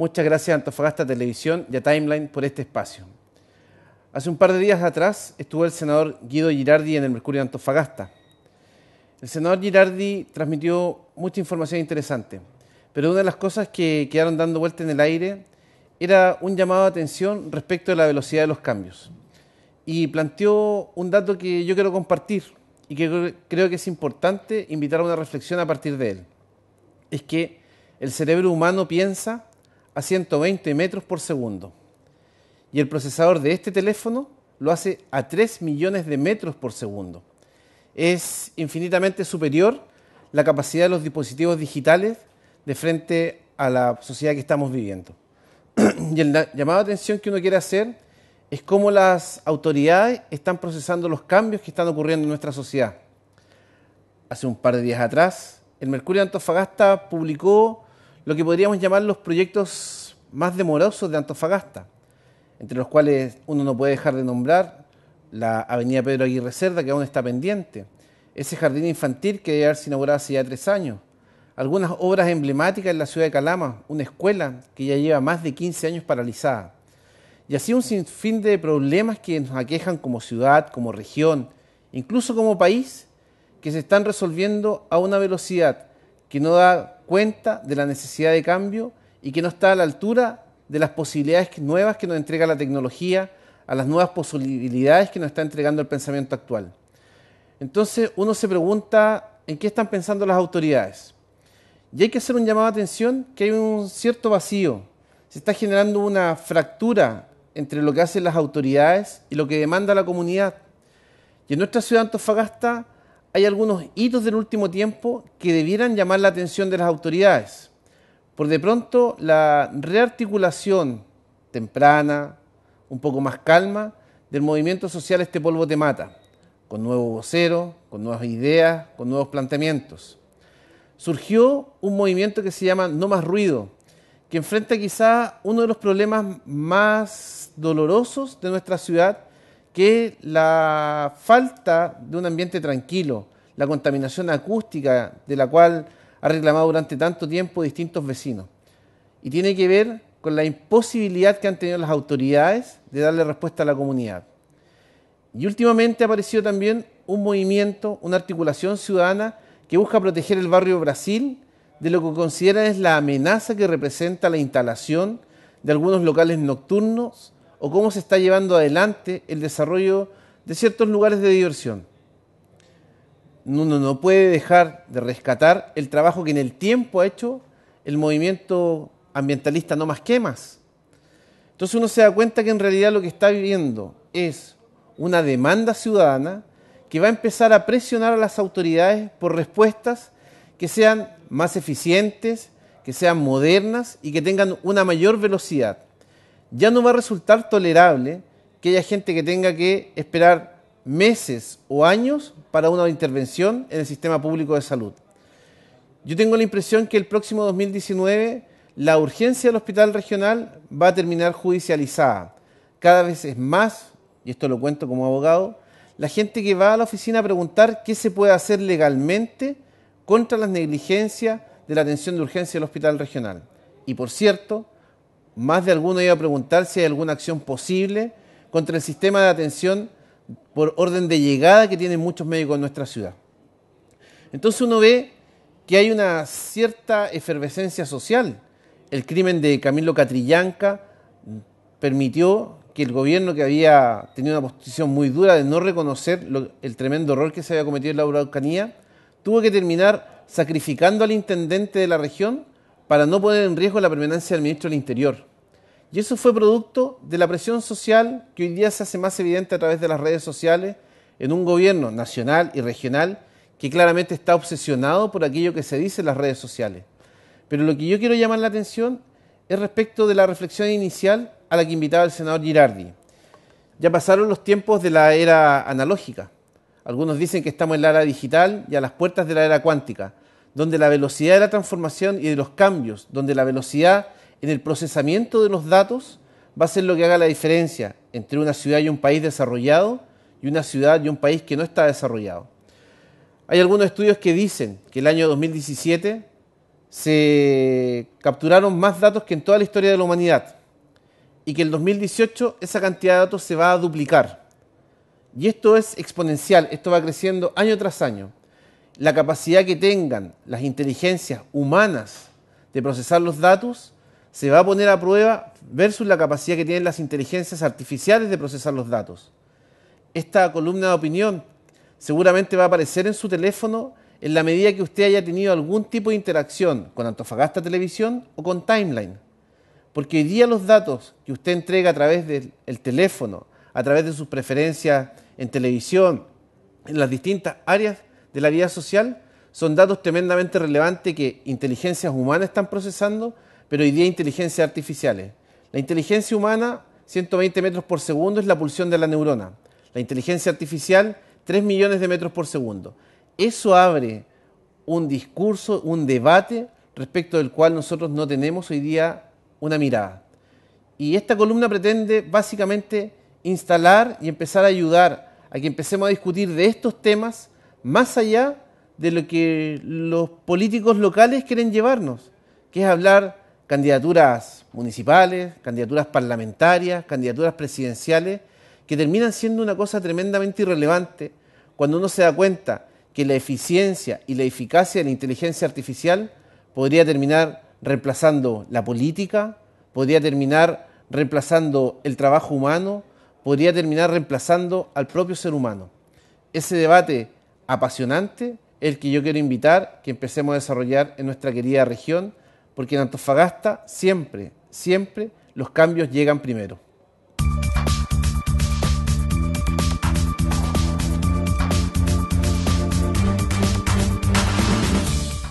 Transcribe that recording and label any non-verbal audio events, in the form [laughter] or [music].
Muchas gracias a Antofagasta Televisión y a Timeline por este espacio. Hace un par de días atrás estuvo el senador Guido Girardi en el Mercurio de Antofagasta. El senador Girardi transmitió mucha información interesante, pero una de las cosas que quedaron dando vuelta en el aire era un llamado de atención respecto a la velocidad de los cambios. Y planteó un dato que yo quiero compartir y que creo que es importante invitar a una reflexión a partir de él. Es que el cerebro humano piensa a 120 metros por segundo. Y el procesador de este teléfono lo hace a 3 millones de metros por segundo. Es infinitamente superior la capacidad de los dispositivos digitales de frente a la sociedad que estamos viviendo. [clears throat] y el llamado atención que uno quiere hacer es cómo las autoridades están procesando los cambios que están ocurriendo en nuestra sociedad. Hace un par de días atrás, el Mercurio Antofagasta publicó lo que podríamos llamar los proyectos más demorosos de Antofagasta, entre los cuales uno no puede dejar de nombrar la Avenida Pedro Aguirre Cerda, que aún está pendiente, ese jardín infantil que debe haberse inaugurado hace ya tres años, algunas obras emblemáticas en la ciudad de Calama, una escuela que ya lleva más de 15 años paralizada, y así un sinfín de problemas que nos aquejan como ciudad, como región, incluso como país, que se están resolviendo a una velocidad que no da cuenta de la necesidad de cambio y que no está a la altura de las posibilidades nuevas que nos entrega la tecnología, a las nuevas posibilidades que nos está entregando el pensamiento actual. Entonces uno se pregunta en qué están pensando las autoridades. Y hay que hacer un llamado de atención que hay un cierto vacío. Se está generando una fractura entre lo que hacen las autoridades y lo que demanda la comunidad. Y en nuestra ciudad Antofagasta hay algunos hitos del último tiempo que debieran llamar la atención de las autoridades. Por de pronto, la rearticulación temprana, un poco más calma, del movimiento social Este Polvo Te Mata, con nuevo vocero, con nuevas ideas, con nuevos planteamientos. Surgió un movimiento que se llama No Más Ruido, que enfrenta quizá uno de los problemas más dolorosos de nuestra ciudad, que la falta de un ambiente tranquilo, la contaminación acústica de la cual ha reclamado durante tanto tiempo distintos vecinos. Y tiene que ver con la imposibilidad que han tenido las autoridades de darle respuesta a la comunidad. Y últimamente ha aparecido también un movimiento, una articulación ciudadana que busca proteger el barrio Brasil de lo que considera es la amenaza que representa la instalación de algunos locales nocturnos o cómo se está llevando adelante el desarrollo de ciertos lugares de diversión. Uno no puede dejar de rescatar el trabajo que en el tiempo ha hecho el movimiento ambientalista No Más Quemas. Entonces uno se da cuenta que en realidad lo que está viviendo es una demanda ciudadana que va a empezar a presionar a las autoridades por respuestas que sean más eficientes, que sean modernas y que tengan una mayor velocidad ya no va a resultar tolerable que haya gente que tenga que esperar meses o años para una intervención en el sistema público de salud. Yo tengo la impresión que el próximo 2019 la urgencia del hospital regional va a terminar judicializada. Cada vez es más, y esto lo cuento como abogado, la gente que va a la oficina a preguntar qué se puede hacer legalmente contra las negligencias de la atención de urgencia del hospital regional. Y por cierto, más de alguno iba a preguntar si hay alguna acción posible contra el sistema de atención por orden de llegada que tienen muchos médicos en nuestra ciudad. Entonces uno ve que hay una cierta efervescencia social. El crimen de Camilo Catrillanca permitió que el gobierno que había tenido una posición muy dura de no reconocer el tremendo error que se había cometido en la Araucanía, tuvo que terminar sacrificando al intendente de la región para no poner en riesgo la permanencia del ministro del Interior. Y eso fue producto de la presión social que hoy día se hace más evidente a través de las redes sociales en un gobierno nacional y regional que claramente está obsesionado por aquello que se dice en las redes sociales. Pero lo que yo quiero llamar la atención es respecto de la reflexión inicial a la que invitaba el senador Girardi. Ya pasaron los tiempos de la era analógica. Algunos dicen que estamos en la era digital y a las puertas de la era cuántica donde la velocidad de la transformación y de los cambios, donde la velocidad en el procesamiento de los datos va a ser lo que haga la diferencia entre una ciudad y un país desarrollado y una ciudad y un país que no está desarrollado. Hay algunos estudios que dicen que el año 2017 se capturaron más datos que en toda la historia de la humanidad y que el 2018 esa cantidad de datos se va a duplicar. Y esto es exponencial, esto va creciendo año tras año la capacidad que tengan las inteligencias humanas de procesar los datos se va a poner a prueba versus la capacidad que tienen las inteligencias artificiales de procesar los datos. Esta columna de opinión seguramente va a aparecer en su teléfono en la medida que usted haya tenido algún tipo de interacción con Antofagasta Televisión o con Timeline. Porque hoy día los datos que usted entrega a través del teléfono, a través de sus preferencias en televisión, en las distintas áreas, de la vida social, son datos tremendamente relevantes que inteligencias humanas están procesando, pero hoy día inteligencias artificiales. La inteligencia humana, 120 metros por segundo, es la pulsión de la neurona. La inteligencia artificial, 3 millones de metros por segundo. Eso abre un discurso, un debate respecto del cual nosotros no tenemos hoy día una mirada. Y esta columna pretende básicamente instalar y empezar a ayudar a que empecemos a discutir de estos temas más allá de lo que los políticos locales quieren llevarnos, que es hablar candidaturas municipales, candidaturas parlamentarias, candidaturas presidenciales, que terminan siendo una cosa tremendamente irrelevante cuando uno se da cuenta que la eficiencia y la eficacia de la inteligencia artificial podría terminar reemplazando la política, podría terminar reemplazando el trabajo humano, podría terminar reemplazando al propio ser humano. Ese debate apasionante el que yo quiero invitar que empecemos a desarrollar en nuestra querida región, porque en Antofagasta siempre, siempre los cambios llegan primero.